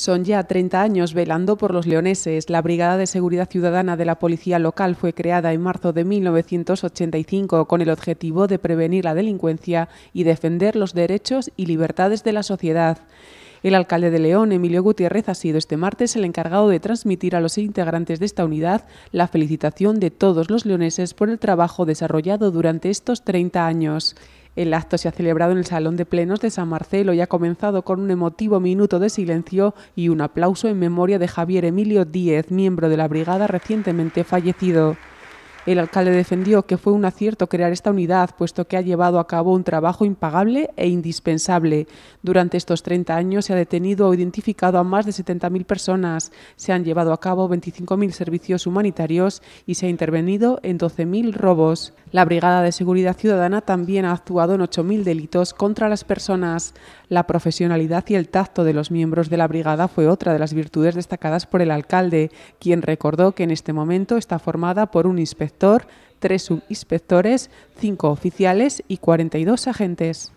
Son ya 30 años velando por los leoneses. La Brigada de Seguridad Ciudadana de la Policía Local fue creada en marzo de 1985 con el objetivo de prevenir la delincuencia y defender los derechos y libertades de la sociedad. El alcalde de León, Emilio Gutiérrez, ha sido este martes el encargado de transmitir a los integrantes de esta unidad la felicitación de todos los leoneses por el trabajo desarrollado durante estos 30 años. El acto se ha celebrado en el Salón de Plenos de San Marcelo y ha comenzado con un emotivo minuto de silencio y un aplauso en memoria de Javier Emilio Díez, miembro de la brigada recientemente fallecido. El alcalde defendió que fue un acierto crear esta unidad, puesto que ha llevado a cabo un trabajo impagable e indispensable. Durante estos 30 años se ha detenido o identificado a más de 70.000 personas, se han llevado a cabo 25.000 servicios humanitarios y se ha intervenido en 12.000 robos. La Brigada de Seguridad Ciudadana también ha actuado en 8.000 delitos contra las personas. La profesionalidad y el tacto de los miembros de la brigada fue otra de las virtudes destacadas por el alcalde, quien recordó que en este momento está formada por un inspector tres subinspectores, cinco oficiales y 42 agentes.